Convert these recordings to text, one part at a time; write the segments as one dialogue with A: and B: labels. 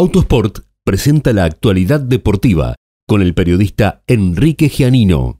A: Autosport presenta la actualidad deportiva con el periodista Enrique Gianino.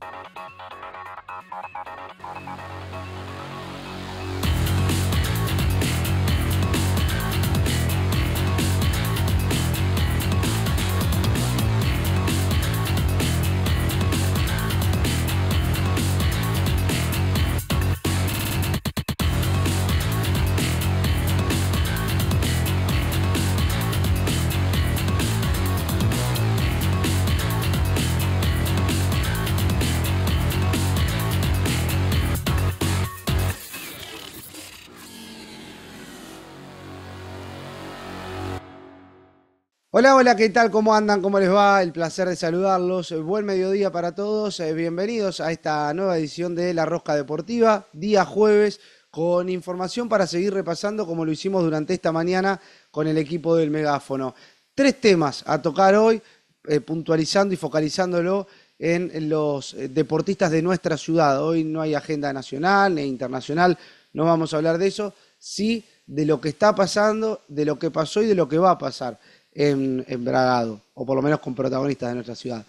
A: Hola, hola, ¿qué tal? ¿Cómo andan? ¿Cómo les va? El placer de saludarlos. Eh, buen mediodía para todos. Eh, bienvenidos a esta nueva edición de La Rosca Deportiva, día jueves, con información para seguir repasando como lo hicimos durante esta mañana con el equipo del megáfono. Tres temas a tocar hoy, eh, puntualizando y focalizándolo en los deportistas de nuestra ciudad. Hoy no hay agenda nacional ni internacional, no vamos a hablar de eso, sí de lo que está pasando, de lo que pasó y de lo que va a pasar en, Bragado, o por lo menos con protagonistas de nuestra ciudad.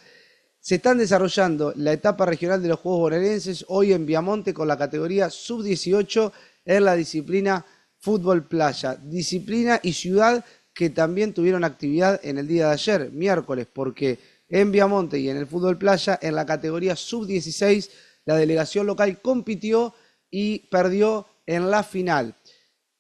A: Se están desarrollando la etapa regional de los Juegos Bonaerenses hoy en Viamonte con la categoría sub-18 en la disciplina fútbol playa, disciplina y ciudad que también tuvieron actividad en el día de ayer, miércoles, porque en Viamonte y en el fútbol playa, en la categoría sub-16, la delegación local compitió y perdió en la final.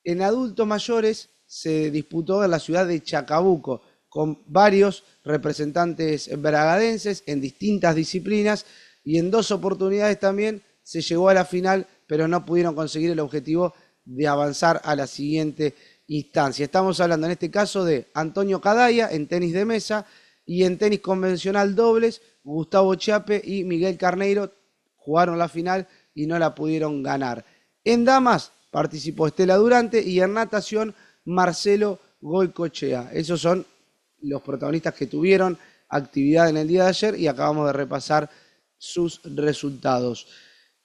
A: En adultos mayores, se disputó en la ciudad de Chacabuco, con varios representantes bragadenses en distintas disciplinas y en dos oportunidades también se llegó a la final, pero no pudieron conseguir el objetivo de avanzar a la siguiente instancia. Estamos hablando en este caso de Antonio Cadaya en tenis de mesa y en tenis convencional dobles, Gustavo Chape y Miguel Carneiro jugaron la final y no la pudieron ganar. En damas participó Estela Durante y en natación Marcelo Goicochea. Esos son los protagonistas que tuvieron actividad en el día de ayer y acabamos de repasar sus resultados.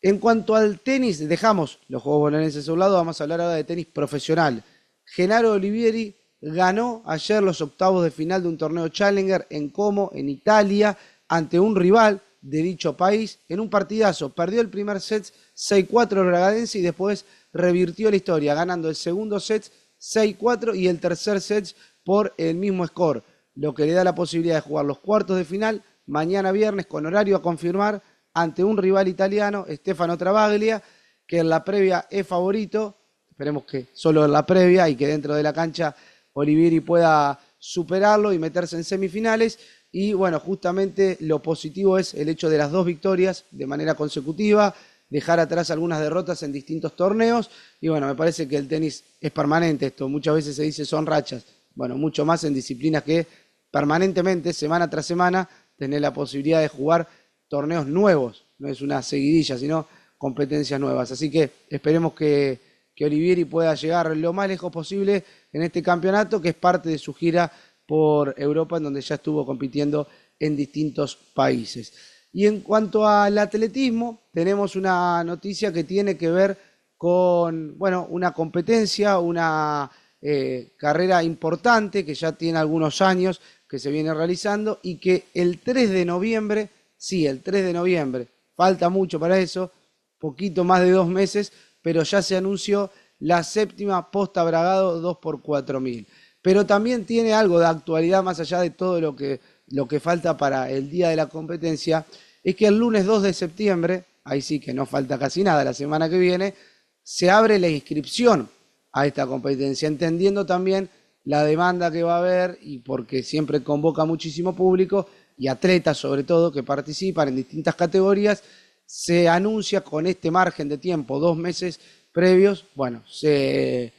A: En cuanto al tenis, dejamos los Juegos Bonaerenses a un lado, vamos a hablar ahora de tenis profesional. Genaro Olivieri ganó ayer los octavos de final de un torneo Challenger en Como, en Italia, ante un rival de dicho país en un partidazo. Perdió el primer set 6-4 el Bragadense y después revirtió la historia, ganando el segundo set 6-4 y el tercer set por el mismo score, lo que le da la posibilidad de jugar los cuartos de final mañana viernes con horario a confirmar ante un rival italiano, Stefano Travaglia, que en la previa es favorito, esperemos que solo en la previa y que dentro de la cancha Olivieri pueda superarlo y meterse en semifinales. Y bueno, justamente lo positivo es el hecho de las dos victorias de manera consecutiva, dejar atrás algunas derrotas en distintos torneos. Y bueno, me parece que el tenis es permanente esto. Muchas veces se dice son rachas. Bueno, mucho más en disciplinas que permanentemente, semana tras semana, tener la posibilidad de jugar torneos nuevos. No es una seguidilla, sino competencias nuevas. Así que esperemos que, que Olivieri pueda llegar lo más lejos posible en este campeonato, que es parte de su gira por Europa, en donde ya estuvo compitiendo en distintos países. Y en cuanto al atletismo, tenemos una noticia que tiene que ver con, bueno, una competencia, una eh, carrera importante que ya tiene algunos años que se viene realizando y que el 3 de noviembre, sí, el 3 de noviembre, falta mucho para eso, poquito más de dos meses, pero ya se anunció la séptima posta Bragado 2x4000. Pero también tiene algo de actualidad más allá de todo lo que lo que falta para el día de la competencia es que el lunes 2 de septiembre, ahí sí que no falta casi nada, la semana que viene, se abre la inscripción a esta competencia, entendiendo también la demanda que va a haber y porque siempre convoca muchísimo público y atletas sobre todo que participan en distintas categorías, se anuncia con este margen de tiempo, dos meses previos, bueno, se,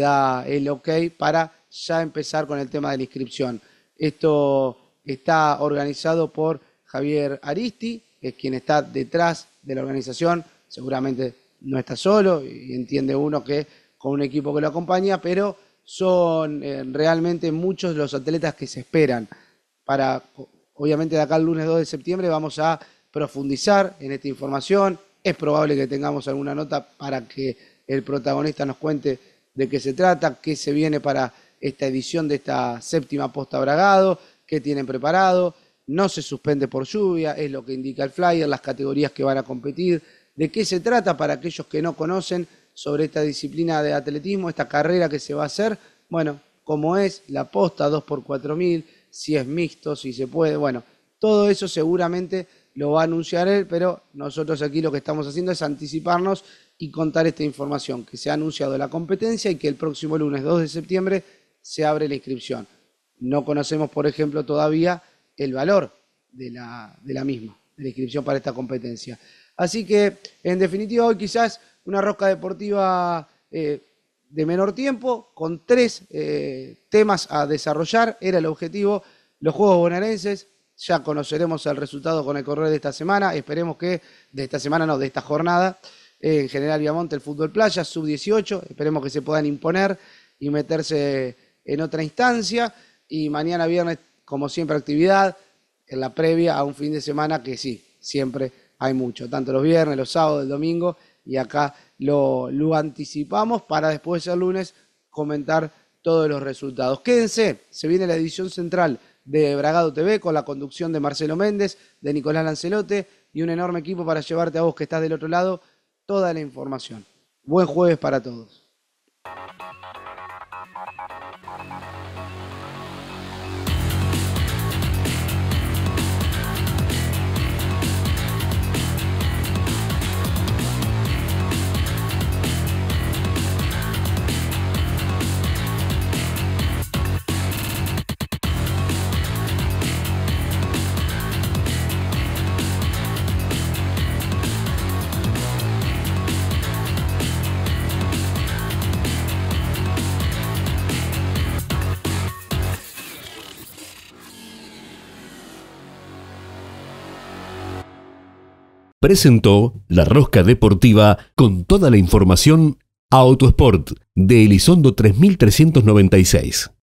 A: da el ok para ya empezar con el tema de la inscripción. Esto está organizado por Javier Aristi, que es quien está detrás de la organización. Seguramente no está solo y entiende uno que con un equipo que lo acompaña, pero son eh, realmente muchos los atletas que se esperan. Para, obviamente, de acá el lunes 2 de septiembre vamos a profundizar en esta información. Es probable que tengamos alguna nota para que el protagonista nos cuente de qué se trata, qué se viene para esta edición de esta séptima posta Bragado qué tienen preparado, no se suspende por lluvia, es lo que indica el flyer, las categorías que van a competir, de qué se trata para aquellos que no conocen sobre esta disciplina de atletismo, esta carrera que se va a hacer, bueno, cómo es, la posta 2x4000, si es mixto, si se puede, bueno, todo eso seguramente lo va a anunciar él, pero nosotros aquí lo que estamos haciendo es anticiparnos y contar esta información, que se ha anunciado la competencia y que el próximo lunes 2 de septiembre se abre la inscripción. No conocemos, por ejemplo, todavía el valor de la, misma, de la inscripción para esta competencia. Así que, en definitiva, hoy quizás una rosca deportiva eh, de menor tiempo, con tres eh, temas a desarrollar, era el objetivo. Los Juegos Bonaerenses, ya conoceremos el resultado con el correo de esta semana, esperemos que, de esta semana no, de esta jornada, eh, en general Viamonte, el fútbol playa, sub-18, esperemos que se puedan imponer y meterse en otra instancia y mañana viernes, como siempre, actividad en la previa a un fin de semana que sí, siempre hay mucho, tanto los viernes, los sábados, el domingo, y acá lo, lo anticipamos para después el lunes comentar todos los resultados. Quédense, se viene la edición central de Bragado TV con la conducción de Marcelo Méndez, de Nicolás Lancelote y un enorme equipo para llevarte a vos que estás del otro lado toda la información. Buen jueves para todos. presentó La Rosca Deportiva con toda la información Autosport de Elizondo 3396.